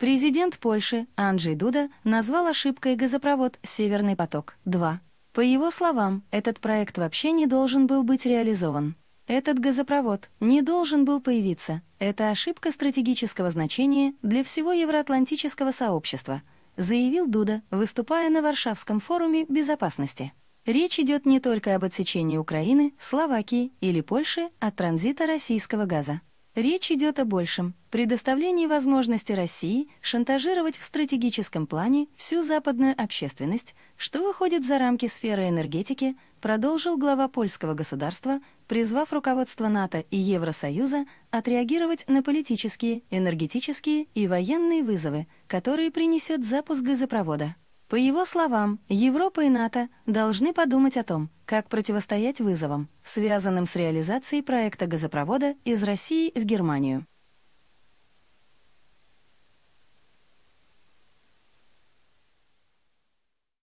Президент Польши Анджей Дуда назвал ошибкой газопровод «Северный поток-2». По его словам, этот проект вообще не должен был быть реализован. Этот газопровод не должен был появиться. Это ошибка стратегического значения для всего евроатлантического сообщества, заявил Дуда, выступая на Варшавском форуме безопасности. Речь идет не только об отсечении Украины, Словакии или Польши от транзита российского газа. Речь идет о большем – предоставлении возможности России шантажировать в стратегическом плане всю западную общественность, что выходит за рамки сферы энергетики, продолжил глава польского государства, призвав руководство НАТО и Евросоюза отреагировать на политические, энергетические и военные вызовы, которые принесет запуск газопровода. По его словам, Европа и НАТО должны подумать о том, как противостоять вызовам, связанным с реализацией проекта газопровода из России в Германию.